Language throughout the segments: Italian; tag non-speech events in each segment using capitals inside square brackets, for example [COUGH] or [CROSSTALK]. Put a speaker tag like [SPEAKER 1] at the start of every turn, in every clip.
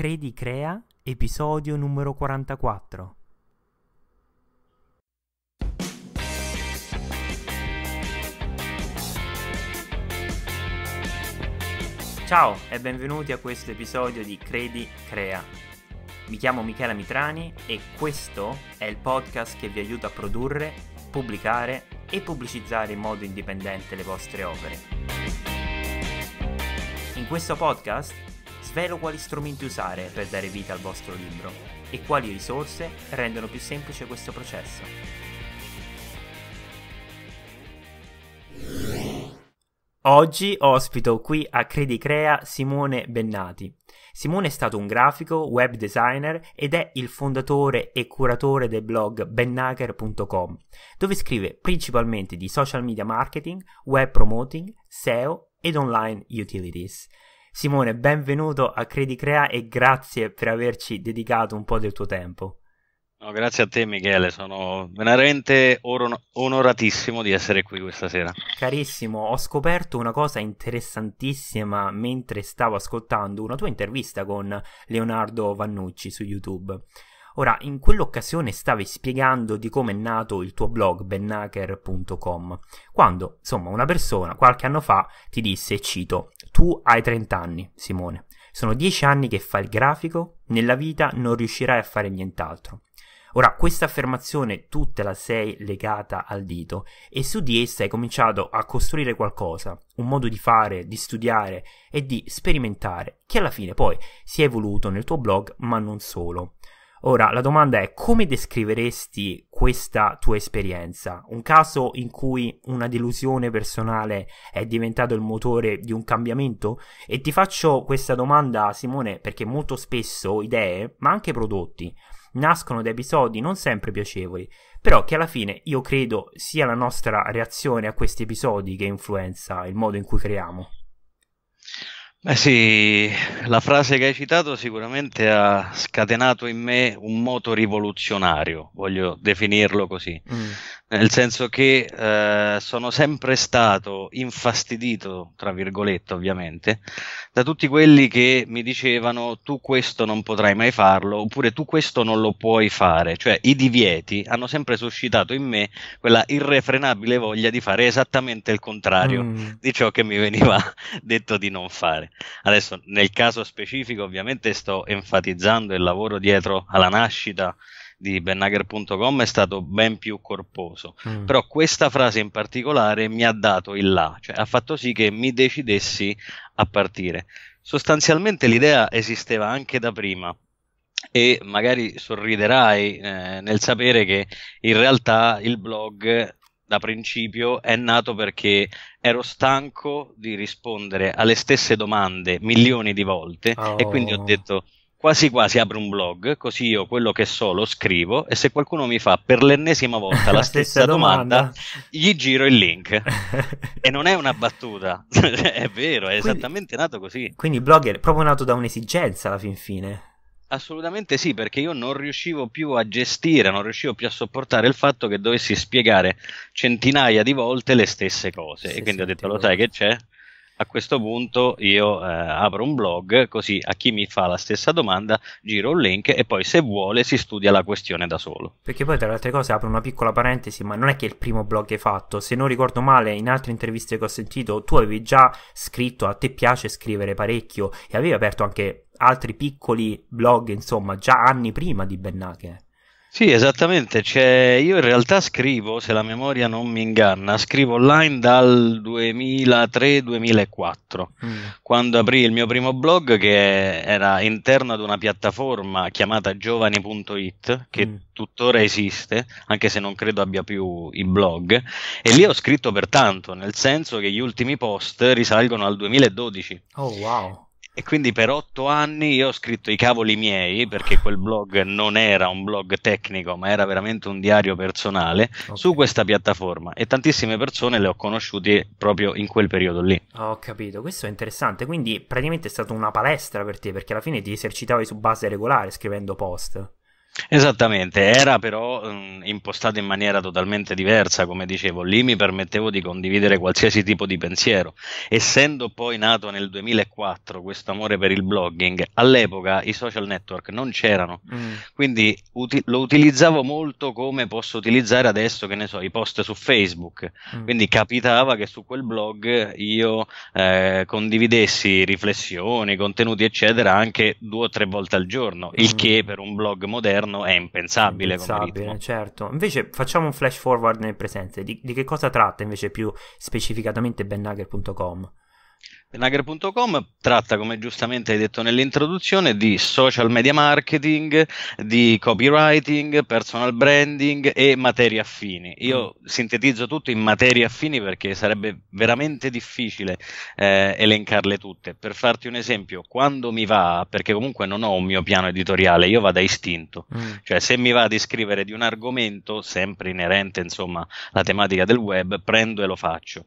[SPEAKER 1] Credi Crea, episodio numero 44. Ciao e benvenuti a questo episodio di Credi Crea. Mi chiamo Michela Mitrani e questo è il podcast che vi aiuta a produrre, pubblicare e pubblicizzare in modo indipendente le vostre opere. In questo podcast svelo quali strumenti usare per dare vita al vostro libro e quali risorse rendono più semplice questo processo. Oggi ospito qui a Credicrea Simone Bennati. Simone è stato un grafico, web designer ed è il fondatore e curatore del blog bennaker.com, dove scrive principalmente di social media marketing, web promoting, SEO ed online utilities. Simone, benvenuto a Credicrea e grazie per averci dedicato un po' del tuo tempo.
[SPEAKER 2] No, grazie a te Michele, sono veramente onoratissimo di essere qui questa sera.
[SPEAKER 1] Carissimo, ho scoperto una cosa interessantissima mentre stavo ascoltando una tua intervista con Leonardo Vannucci su YouTube. Ora, in quell'occasione stavi spiegando di come è nato il tuo blog bennaker.com, quando, insomma, una persona qualche anno fa ti disse, cito, tu hai 30 anni, Simone, sono 10 anni che fai il grafico, nella vita non riuscirai a fare nient'altro. Ora, questa affermazione tu te la sei legata al dito e su di essa hai cominciato a costruire qualcosa, un modo di fare, di studiare e di sperimentare, che alla fine poi si è evoluto nel tuo blog, ma non solo. Ora, la domanda è come descriveresti questa tua esperienza? Un caso in cui una delusione personale è diventato il motore di un cambiamento? E ti faccio questa domanda, Simone, perché molto spesso idee, ma anche prodotti, nascono da episodi non sempre piacevoli, però che alla fine io credo sia la nostra reazione a questi episodi che influenza il modo in cui creiamo.
[SPEAKER 2] Beh sì, la frase che hai citato sicuramente ha scatenato in me un moto rivoluzionario, voglio definirlo così. Mm. Nel senso che eh, sono sempre stato infastidito, tra virgolette ovviamente, da tutti quelli che mi dicevano tu questo non potrai mai farlo oppure tu questo non lo puoi fare. Cioè i divieti hanno sempre suscitato in me quella irrefrenabile voglia di fare esattamente il contrario mm. di ciò che mi veniva [LAUGHS] detto di non fare. Adesso nel caso specifico ovviamente sto enfatizzando il lavoro dietro alla nascita di bennager.com è stato ben più corposo, mm. però questa frase in particolare mi ha dato il là, cioè ha fatto sì che mi decidessi a partire. Sostanzialmente l'idea esisteva anche da prima, e magari sorriderai eh, nel sapere che in realtà il blog da principio è nato perché ero stanco di rispondere alle stesse domande milioni di volte oh. e quindi ho oh. detto quasi quasi apro un blog, così io quello che so lo scrivo e se qualcuno mi fa per l'ennesima volta [LAUGHS] la stessa, domanda, domanda, gli giro il link. [LAUGHS] e non è una battuta, [LAUGHS] è vero, è quindi, esattamente nato così.
[SPEAKER 1] Quindi il blog è proprio nato da un'esigenza alla fin fine.
[SPEAKER 2] Assolutamente sì, perché io non riuscivo più a gestire, non riuscivo più a sopportare il fatto che dovessi spiegare centinaia di volte le stesse cose. Sì, e quindi sì, ho detto, lo sai che c'è? a questo punto io eh, apro un blog, così a chi mi fa la stessa domanda giro un link e poi se vuole si studia la questione da
[SPEAKER 1] solo. Perché poi tra le altre cose apro una piccola parentesi, ma non è che il primo blog che hai fatto, se non ricordo male in altre interviste che ho sentito tu avevi già scritto, a te piace scrivere parecchio e avevi aperto anche altri piccoli blog, insomma, già anni prima di Bennache.
[SPEAKER 2] Sì, esattamente. Cioè, io in realtà scrivo, se la memoria non mi inganna, scrivo online dal 2003-2004, mm. quando aprì il mio primo blog che era interno ad una piattaforma chiamata giovani.it, che mm. tuttora esiste, anche se non credo abbia più i blog. E lì ho scritto per tanto, nel senso che gli ultimi post risalgono al 2012.
[SPEAKER 1] Oh, wow! E quindi
[SPEAKER 2] per otto anni io ho scritto i cavoli miei, perché quel blog non era un blog tecnico, ma era veramente un diario personale, okay. su questa piattaforma. E tantissime persone le ho conosciute proprio in quel periodo lì.
[SPEAKER 1] Ah, ho capito, questo è interessante. Quindi praticamente è stata una palestra per te, perché alla fine ti esercitavi su base regolare scrivendo post.
[SPEAKER 2] Esattamente, era però mh, mm, impostata in maniera totalmente diversa, come dicevo, lì mi permettevo di condividere qualsiasi tipo di pensiero. Essendo poi nato nel 2004 questo amore per il blogging, all'epoca i social network non c'erano, mm. quindi uti- lo utilizzavo molto come posso utilizzare adesso, che ne so, i post su Facebook. Mm. Quindi capitava che su quel blog io eh, condividessi riflessioni, contenuti, eccetera, anche due o tre volte al giorno, il mm. che per un blog moderno giorno è impensabile. Impensabile,
[SPEAKER 1] certo. Invece facciamo un flash forward nel presente. Di, di che cosa tratta invece più specificatamente bennagher.com?
[SPEAKER 2] Nagre.com tratta, come giustamente hai detto nell'introduzione, di social media marketing, di copywriting, personal branding e materie affini. Io mm. sintetizzo tutto in materie affini perché sarebbe veramente difficile eh, elencarle tutte. Per farti un esempio, quando mi va, perché comunque non ho un mio piano editoriale, io vado a istinto, mm. cioè se mi va di scrivere di un argomento, sempre inerente insomma alla tematica del web, prendo e lo faccio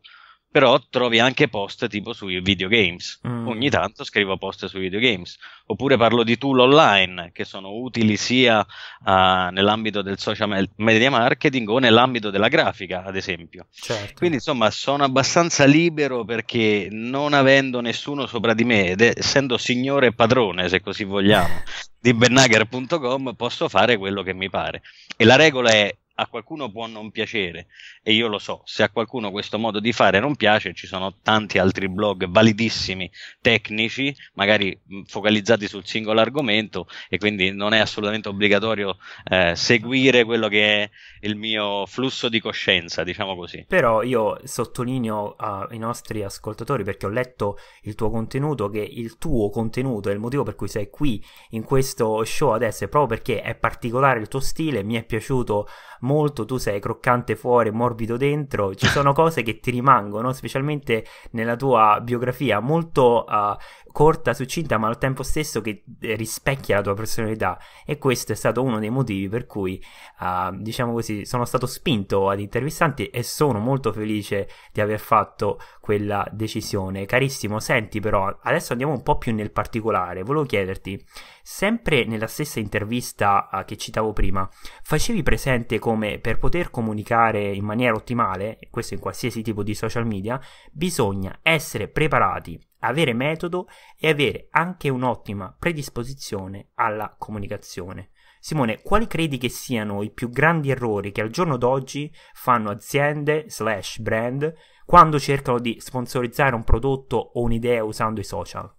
[SPEAKER 2] però trovi anche post tipo sui videogames. Mm. Ogni tanto scrivo post sui videogames. Oppure parlo di tool online che sono utili sia uh, nell'ambito del social media marketing o nell'ambito della grafica, ad esempio. Certo. Quindi insomma sono abbastanza libero perché non avendo nessuno sopra di me ed essendo signore e padrone, se così vogliamo, [LAUGHS] di bennager.com posso fare quello che mi pare. E la regola è a qualcuno può non piacere e io lo so, se a qualcuno questo modo di fare non piace, ci sono tanti altri blog validissimi, tecnici, magari focalizzati sul singolo argomento e quindi non è assolutamente obbligatorio eh, seguire quello che è il mio flusso di coscienza, diciamo così.
[SPEAKER 1] Però io sottolineo ai nostri ascoltatori perché ho letto il tuo contenuto che il tuo contenuto è il motivo per cui sei qui in questo show adesso è proprio perché è particolare il tuo stile, mi è piaciuto molto, tu sei croccante fuori, morbido dentro, ci sono [LAUGHS] cose che ti rimangono, specialmente nella tua biografia, molto uh, corta, succinta, ma al tempo stesso che eh, rispecchia la tua personalità. E questo è stato uno dei motivi per cui, uh, diciamo così, sono stato spinto ad intervistanti e sono molto felice di aver fatto quella decisione. Carissimo, senti però, adesso andiamo un po' più nel particolare. Volevo chiederti, sempre nella stessa intervista uh, che citavo prima, facevi presente come per poter comunicare in maniera ottimale, questo in qualsiasi tipo di social media, bisogna essere preparati avere metodo e avere anche un'ottima predisposizione alla comunicazione. Simone, quali credi che siano i più grandi errori che al giorno d'oggi fanno aziende slash brand quando cercano di sponsorizzare un prodotto o un'idea usando i social?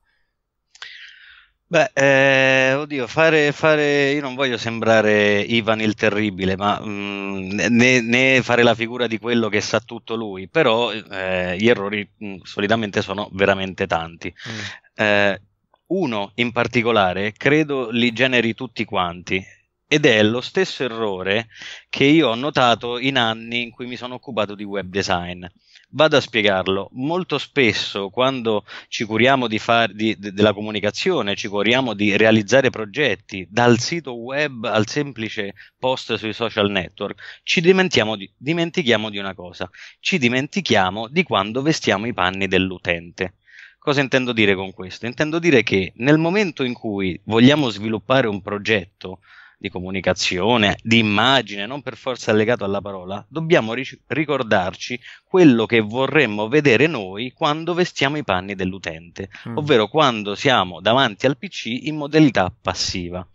[SPEAKER 2] Beh, eh, oddio, fare, fare, Io non voglio sembrare Ivan il Terribile, ma mh, mm, né, né, fare la figura di quello che sa tutto lui, però eh, gli errori mh, mm, solitamente sono veramente tanti. Mm. Eh, uno in particolare credo li generi tutti quanti. Ed è lo stesso errore che io ho notato in anni in cui mi sono occupato di web design. Vado a spiegarlo. Molto spesso quando ci curiamo di far, di, de, della comunicazione, ci curiamo di realizzare progetti dal sito web al semplice post sui social network, ci di, dimentichiamo di una cosa, ci dimentichiamo di quando vestiamo i panni dell'utente. Cosa intendo dire con questo? Intendo dire che nel momento in cui vogliamo sviluppare un progetto, di comunicazione, di immagine, non per forza legato alla parola, dobbiamo ric- ricordarci quello che vorremmo vedere noi quando vestiamo i panni dell'utente, mm. ovvero quando siamo davanti al PC in modalità passiva.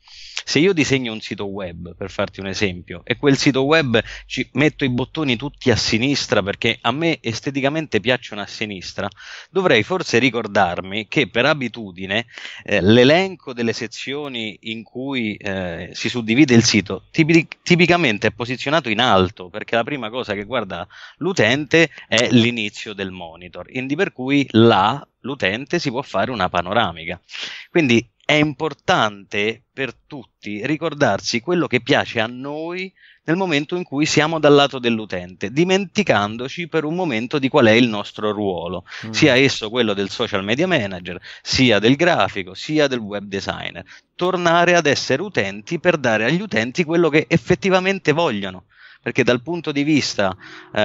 [SPEAKER 2] Se io disegno un sito web, per farti un esempio, e quel sito web ci metto i bottoni tutti a sinistra perché a me esteticamente piacciono a sinistra, dovrei forse ricordarmi che per abitudine eh, l'elenco delle sezioni in cui eh, si suddivide il sito tipic- tipicamente è posizionato in alto perché la prima cosa che guarda l'utente è l'inizio del monitor, quindi per cui là l'utente si può fare una panoramica. Quindi è importante per tutti ricordarsi quello che piace a noi nel momento in cui siamo dal lato dell'utente, dimenticandoci per un momento di qual è il nostro ruolo, mm. sia esso quello del social media manager, sia del grafico, sia del web designer. Tornare ad essere utenti per dare agli utenti quello che effettivamente vogliono perché dal punto di vista eh,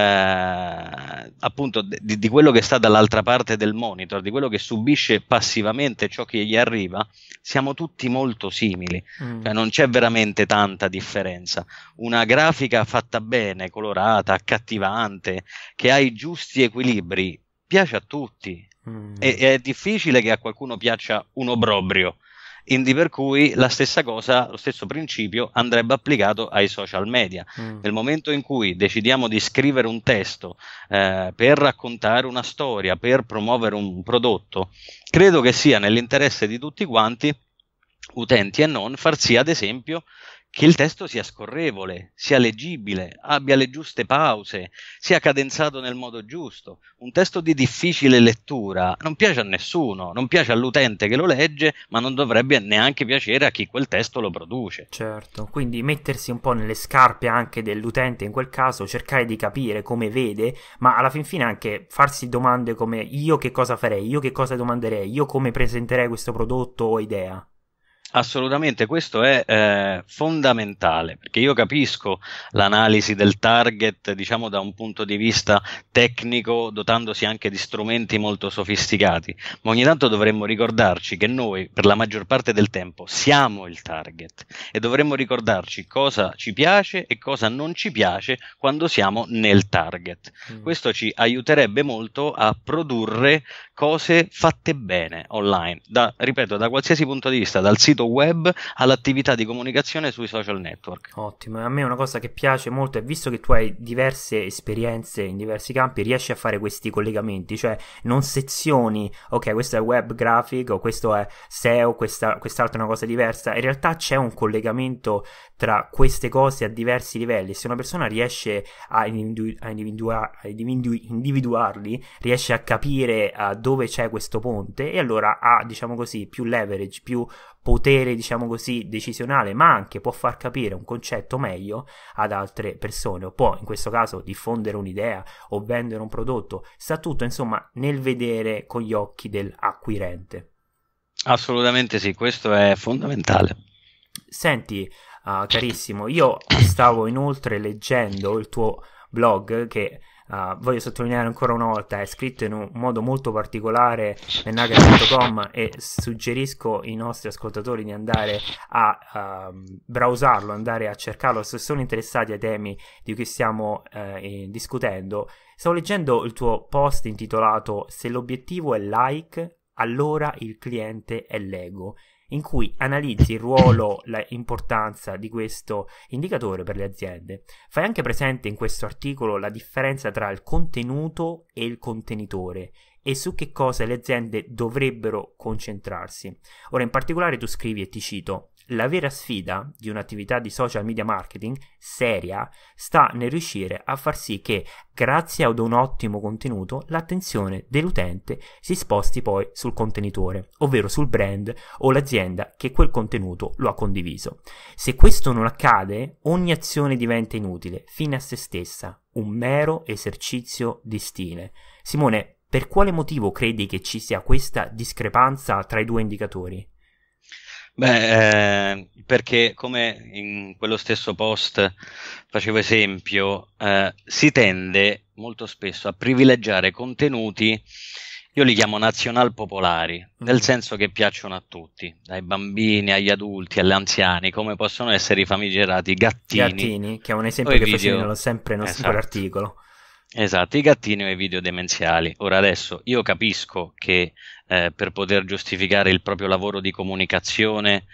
[SPEAKER 2] appunto di, di, quello che sta dall'altra parte del monitor, di quello che subisce passivamente ciò che gli arriva, siamo tutti molto simili, mm. cioè, non c'è veramente tanta differenza. Una grafica fatta bene, colorata, accattivante, che ha i giusti equilibri, piace a tutti. Mm. E, è difficile che a qualcuno piaccia un obrobrio, quindi per cui la stessa cosa, lo stesso principio andrebbe applicato ai social media. Mm. Nel momento in cui decidiamo di scrivere un testo eh, per raccontare una storia, per promuovere un prodotto, credo che sia nell'interesse di tutti quanti utenti e non, far sì ad esempio che il testo sia scorrevole, sia leggibile, abbia le giuste pause, sia cadenzato nel modo giusto. Un testo di difficile lettura non piace a nessuno, non piace all'utente che lo legge, ma non dovrebbe neanche piacere a chi quel testo lo produce.
[SPEAKER 1] Certo, quindi mettersi un po' nelle scarpe anche dell'utente in quel caso, cercare di capire come vede, ma alla fin fine anche farsi domande come io che cosa farei, io che cosa domanderei, io come presenterei questo prodotto o idea.
[SPEAKER 2] Assolutamente, questo è eh, fondamentale perché io capisco l'analisi del target, diciamo da un punto di vista tecnico, dotandosi anche di strumenti molto sofisticati, ma ogni tanto dovremmo ricordarci che noi, per la maggior parte del tempo, siamo il target e dovremmo ricordarci cosa ci piace e cosa non ci piace quando siamo nel target. Mm. Questo ci aiuterebbe molto a produrre cose fatte bene online, da, ripeto, da qualsiasi punto di vista, dal sito sito web all'attività di comunicazione sui social network.
[SPEAKER 1] Ottimo, a me una cosa che piace molto è visto che tu hai diverse esperienze in diversi campi, riesci a fare questi collegamenti, cioè non sezioni, ok, questo è web graphic o questo è SEO, questa, quest'altra è una cosa diversa, in realtà c'è un collegamento tra queste cose a diversi livelli, se una persona riesce a, individu- a, individua- a individu- individuarli, riesce a capire uh, dove c'è questo ponte e allora ha, diciamo così, più leverage, più potere, diciamo così, decisionale, ma anche può far capire un concetto meglio ad altre persone, o può in questo caso diffondere un'idea o vendere un prodotto, sta tutto insomma nel vedere con gli occhi dell'acquirente.
[SPEAKER 2] Assolutamente sì, questo è fondamentale.
[SPEAKER 1] Senti, uh, carissimo, io stavo inoltre leggendo il tuo blog che Uh, voglio sottolineare ancora una volta, è scritto in un modo molto particolare nugget.com e suggerisco ai nostri ascoltatori di andare a uh, browsarlo, andare a cercarlo se sono interessati ai temi di cui stiamo uh, discutendo. Stavo leggendo il tuo post intitolato Se l'obiettivo è like, allora il cliente è l'ego in cui analizzi il ruolo, l'importanza di questo indicatore per le aziende. Fai anche presente in questo articolo la differenza tra il contenuto e il contenitore e su che cosa le aziende dovrebbero concentrarsi. Ora in particolare tu scrivi e ti cito la vera sfida di un'attività di social media marketing seria sta nel riuscire a far sì che, grazie ad un ottimo contenuto, l'attenzione dell'utente si sposti poi sul contenitore, ovvero sul brand o l'azienda che quel contenuto lo ha condiviso. Se questo non accade, ogni azione diventa inutile, fine a se stessa, un mero esercizio di stile. Simone, per quale motivo credi che ci sia questa discrepanza tra i due indicatori?
[SPEAKER 2] Beh, eh, perché come in quello stesso post facevo esempio, eh, si tende molto spesso a privilegiare contenuti, io li chiamo nazional popolari, nel mm. senso che piacciono a tutti, dai bambini agli adulti, agli anziani, come possono essere i famigerati gattini. Gattini, che è un esempio che video. facevi sempre nel nostro esatto. articolo. Esatto, i gattini o i video demenziali. Ora adesso io capisco che eh, per poter giustificare il proprio lavoro di comunicazione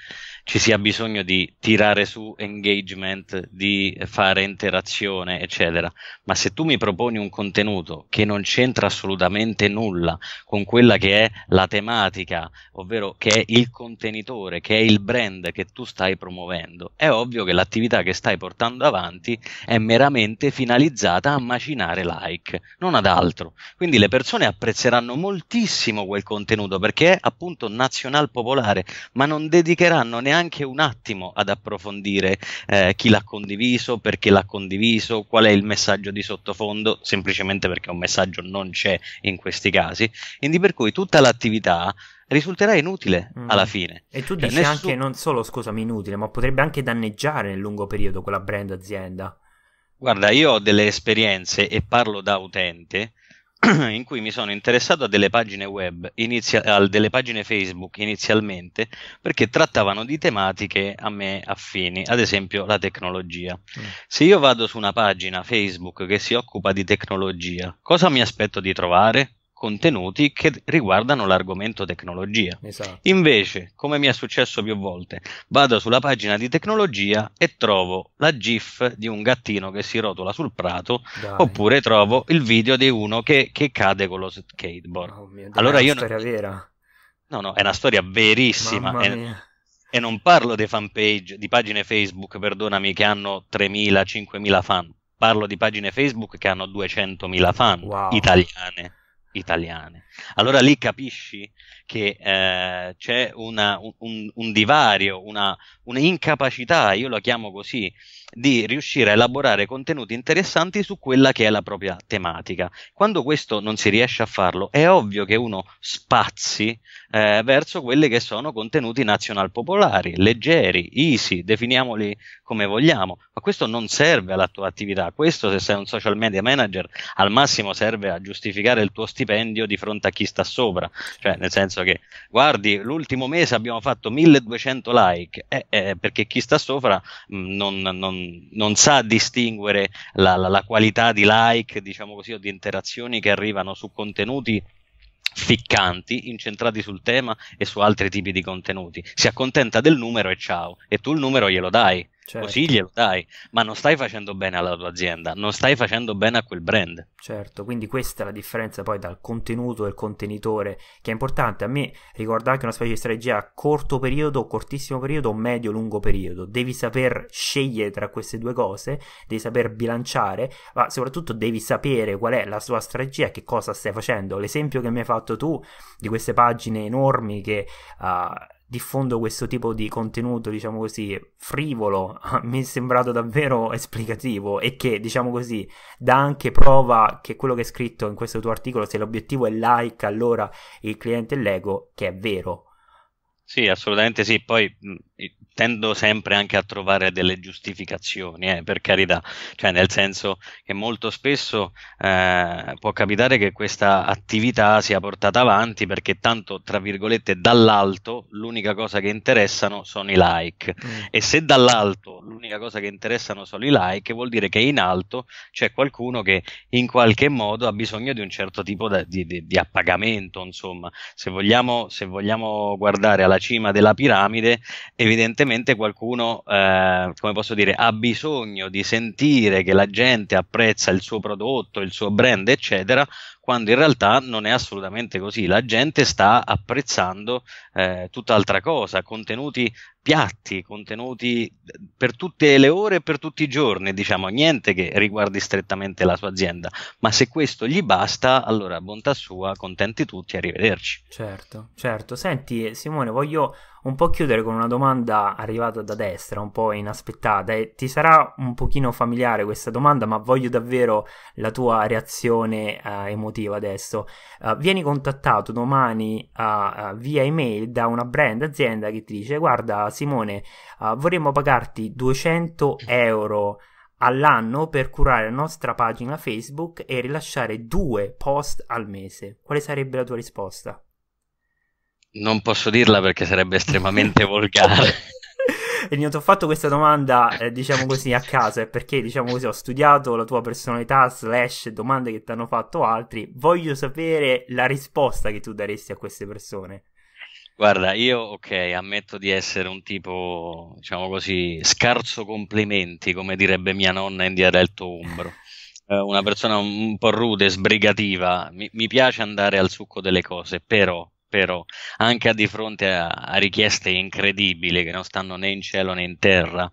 [SPEAKER 2] ci sia bisogno di tirare su engagement, di fare interazione, eccetera. Ma se tu mi proponi un contenuto che non c'entra assolutamente nulla con quella che è la tematica, ovvero che è il contenitore, che è il brand che tu stai promuovendo, è ovvio che l'attività che stai portando avanti è meramente finalizzata a macinare like, non ad altro. Quindi le persone apprezzeranno moltissimo quel contenuto perché è appunto nazional popolare, ma non dedicheranno neanche neanche un attimo ad approfondire eh, chi l'ha condiviso, perché l'ha condiviso, qual è il messaggio di sottofondo, semplicemente perché un messaggio non c'è in questi casi, quindi per cui tutta l'attività risulterà inutile mm. alla fine.
[SPEAKER 1] E tu dici nessun... anche, non solo, scusami, inutile, ma potrebbe anche danneggiare nel lungo periodo quella brand azienda.
[SPEAKER 2] Guarda, io ho delle esperienze e parlo da utente [CLEARS THROAT] in cui mi sono interessato a delle pagine web, inizia- a delle pagine Facebook inizialmente, perché trattavano di tematiche a me affini, ad esempio la tecnologia. Mm. Se io vado su una pagina Facebook che si occupa di tecnologia, cosa mi aspetto di trovare? contenuti che riguardano l'argomento tecnologia. Esatto. Invece, come mi è successo più volte, vado sulla pagina di tecnologia e trovo la GIF di un gattino che si rotola sul prato, Dai. oppure trovo il video di uno che, che cade con lo skateboard. Oh mio, allora è una storia non... vera. No, no, è una storia verissima. È... E non parlo di fanpage, di pagine Facebook, perdonami, che hanno 3.000-5.000 fan. Parlo di pagine Facebook che hanno 200.000 fan wow. italiane italiane. Allora lì capisci che eh, c'è una, un, un, divario, una, una, io la chiamo così, di riuscire a elaborare contenuti interessanti su quella che è la propria tematica. Quando questo non si riesce a farlo, è ovvio che uno spazi eh, verso quelli che sono contenuti popolari, leggeri, easy, definiamoli come vogliamo, ma questo non serve alla tua attività, questo se sei un social media manager al massimo serve a giustificare il tuo stipendio di fronte a chi sta sopra, cioè nel senso che guardi l'ultimo mese abbiamo fatto 1200 like, eh, eh, perché chi sta sopra mh, mm, non, non, non, sa distinguere la, la, la qualità di like, diciamo così, o di interazioni che arrivano su contenuti ficcanti incentrati sul tema e su altri tipi di contenuti. Si accontenta del numero e ciao, e tu il numero glielo dai. Certo. Così glielo dai, ma non stai facendo bene alla tua azienda, non stai facendo bene a quel brand.
[SPEAKER 1] Certo, quindi questa è la differenza poi dal contenuto del contenitore, che è importante. A me ricorda anche una specie di strategia a corto periodo, cortissimo periodo, medio-lungo periodo. Devi saper scegliere tra queste due cose, devi saper bilanciare, ma soprattutto devi sapere qual è la sua strategia, che cosa stai facendo. L'esempio che mi hai fatto tu di queste pagine enormi che... Uh, diffondo questo tipo di contenuto, diciamo così, frivolo, [LAUGHS] mi è sembrato davvero esplicativo e che, diciamo così, dà anche prova che quello che è scritto in questo tuo articolo, se l'obiettivo è like, allora il cliente è l'ego, che è vero.
[SPEAKER 2] Sì, assolutamente sì. Poi tendo sempre anche a trovare delle giustificazioni, eh, per carità, cioè nel senso che molto spesso eh, può capitare che questa attività sia portata avanti perché tanto, tra virgolette, dall'alto l'unica cosa che interessano sono i like mm. e se dall'alto l'unica cosa che interessano sono i like vuol dire che in alto c'è qualcuno che in qualche modo ha bisogno di un certo tipo da, di, di, di, appagamento, insomma, se vogliamo, se vogliamo guardare alla cima della piramide, evidentemente evidentemente qualcuno, eh, come posso dire, ha bisogno di sentire che la gente apprezza il suo prodotto, il suo brand, eccetera, quando in realtà non è assolutamente così. La gente sta apprezzando eh, tutt'altra cosa, contenuti piatti, contenuti eh, per tutte le ore e per tutti i giorni, diciamo, niente che riguardi strettamente la sua azienda, ma se questo gli basta, allora bontà sua, contenti tutti, arrivederci.
[SPEAKER 1] Certo, certo. Senti Simone, voglio un po' chiudere con una domanda arrivata da destra, un po' inaspettata e ti sarà un pochino familiare questa domanda, ma voglio davvero la tua reazione eh, emotiva sportiva adesso, uh, vieni contattato domani uh, via email da una brand azienda che ti dice guarda Simone vorremmo pagarti 200 euro all'anno per curare la nostra pagina Facebook e rilasciare due post al mese. Quale sarebbe la tua risposta?
[SPEAKER 2] Non posso dirla perché sarebbe estremamente volgare. [LAUGHS]
[SPEAKER 1] e non ti ho fatto questa domanda, eh, diciamo così, a caso, è perché, diciamo così, ho studiato la tua personalità, slash domande che ti hanno fatto altri. Voglio sapere la risposta che tu daresti a queste persone.
[SPEAKER 2] Guarda, io ok, ammetto di essere un tipo, diciamo così, scarso complimenti, come direbbe mia nonna in Dia del Tombro. Eh, una persona un po' rude, sbrigativa. Mi, mi, piace andare al succo delle cose, però però anche di fronte a, a richieste incredibili che non stanno né in cielo né in terra,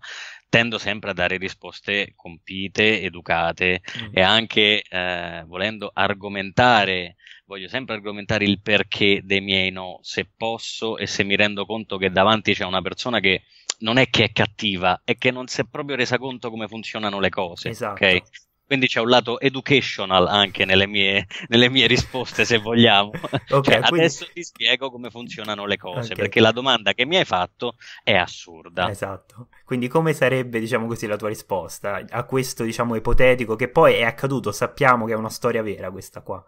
[SPEAKER 2] tendo sempre a dare risposte compite, educate mm. e anche eh, volendo argomentare, voglio sempre argomentare il perché dei miei no, se posso e se mi rendo conto che davanti c'è una persona che non è che è cattiva, è che non si è proprio resa conto come funzionano le cose. Esatto. Okay? quindi c'è un lato educational anche nelle mie, nelle mie risposte, se vogliamo. [LAUGHS] Okay, cioè, quindi... Adesso ti spiego come funzionano le cose, okay. perché la domanda che mi hai fatto è assurda.
[SPEAKER 1] Esatto. Quindi come sarebbe, diciamo così, la tua risposta a questo, diciamo, ipotetico che poi è accaduto, sappiamo che è una storia vera questa qua.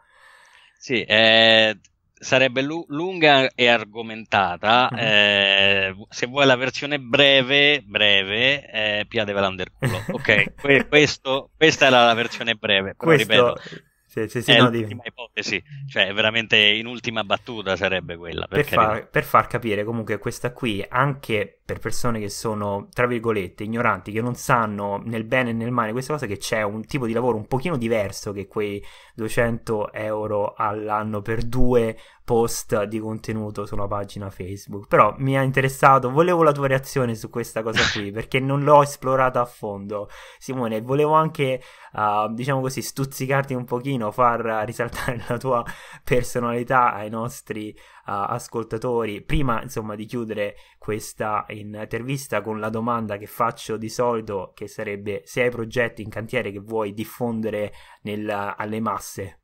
[SPEAKER 2] Sì, eh, sarebbe lu- lunga e argomentata. Mm-hmm. Eh, se vuoi la versione breve, breve, eh, piadevela under culo. Ok, que- [LAUGHS] questo, questa è la, la versione breve, però questo... ripeto. Sì, sì, sì, è no, l'ultima dimmi. ipotesi, cioè veramente in ultima battuta sarebbe quella. Per, per, far,
[SPEAKER 1] per far capire comunque questa qui, anche per persone che sono, tra virgolette, ignoranti, che non sanno nel bene e nel male questa cosa, che c'è un tipo di lavoro un pochino diverso che quei 200 euro all'anno per due post di contenuto su una pagina Facebook. Però mi ha interessato, volevo la tua reazione su questa cosa qui, [LAUGHS] perché non l'ho esplorata a fondo. Simone, volevo anche, uh, diciamo così, stuzzicarti un pochino, far risaltare la tua personalità ai nostri ascoltatori, prima insomma di chiudere questa intervista con la domanda che faccio di solito, che sarebbe se hai progetti in cantiere che vuoi diffondere nel, alle masse.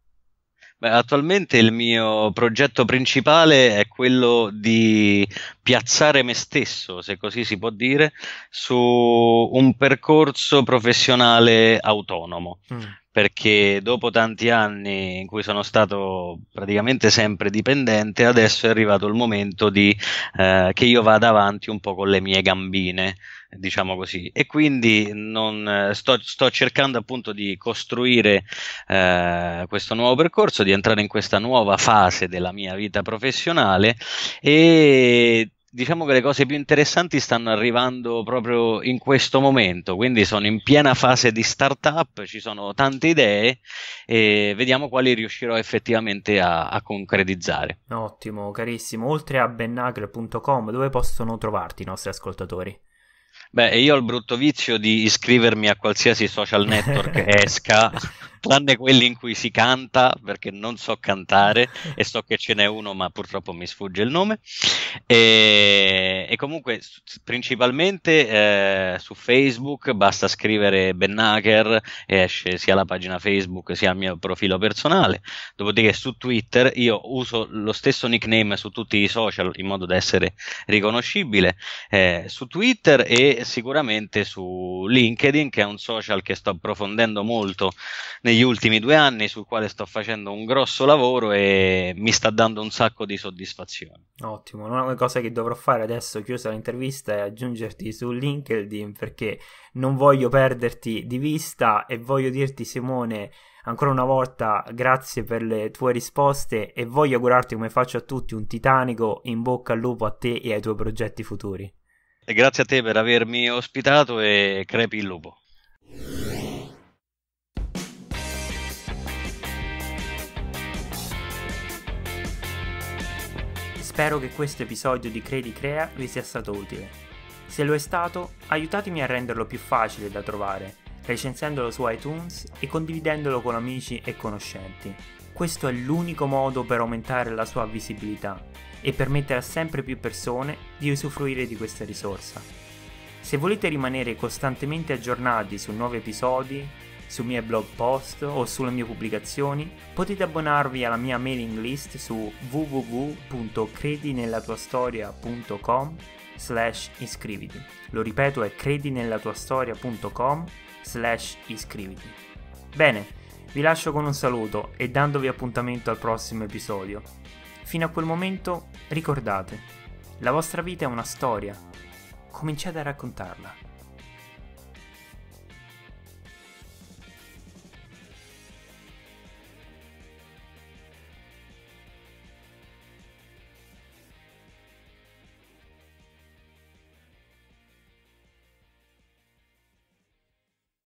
[SPEAKER 1] Beh, attualmente
[SPEAKER 2] il mio progetto principale è quello di piazzare me stesso, se così si può dire, su un percorso professionale autonomo. Mm. Perché dopo tanti anni in cui sono stato praticamente sempre dipendente, adesso è arrivato il momento di, eh, che io vada avanti un po' con le mie gambine diciamo così. E quindi non, sto, sto, cercando appunto di costruire eh, questo nuovo percorso, di entrare in questa nuova fase della mia vita professionale e diciamo che le cose più interessanti stanno arrivando proprio in questo momento, quindi sono in piena fase di startup, ci sono tante idee e vediamo quali riuscirò effettivamente a, a concretizzare.
[SPEAKER 1] Ottimo, carissimo. Oltre a bennagre.com, dove possono trovarti i nostri ascoltatori?
[SPEAKER 2] Beh, io ho il brutto vizio di iscrivermi a qualsiasi social network [LAUGHS] esca tranne quelli in cui si canta, perché non so cantare e so che ce n'è uno, ma purtroppo mi sfugge il nome. E, e comunque, principalmente eh, su Facebook basta scrivere Ben Hacker e esce sia la pagina Facebook sia il mio profilo personale. Dopodiché, su Twitter io uso lo stesso nickname su tutti i social in modo da essere riconoscibile eh, su Twitter e sicuramente su LinkedIn, che è un social che sto approfondendo molto negli degli ultimi due anni sul quale sto facendo un grosso lavoro e mi sta dando un sacco di soddisfazione.
[SPEAKER 1] Ottimo, una cosa che dovrò fare adesso chiusa l'intervista è aggiungerti su LinkedIn perché non voglio perderti di vista e voglio dirti Simone ancora una volta grazie per le tue risposte e voglio augurarti come faccio a tutti un titanico in bocca al lupo a te e ai tuoi progetti futuri.
[SPEAKER 2] E grazie a te per avermi ospitato e crepi il lupo.
[SPEAKER 1] Spero che questo episodio di Credi Crea vi sia stato utile. Se lo è stato, aiutatemi a renderlo più facile da trovare, recensendolo su iTunes e condividendolo con amici e conoscenti. Questo è l'unico modo per aumentare la sua visibilità e permettere a sempre più persone di usufruire di questa risorsa. Se volete rimanere costantemente aggiornati su nuovi episodi, sui miei blog post o sulle mie pubblicazioni, potete abbonarvi alla mia mailing list su www.credinellatuastoria.com slash iscriviti. Lo ripeto è credinellatuastoria.com slash iscriviti. Bene, vi lascio con un saluto e dandovi appuntamento al prossimo episodio. Fino a quel momento ricordate, la vostra vita è una storia, cominciate a raccontarla.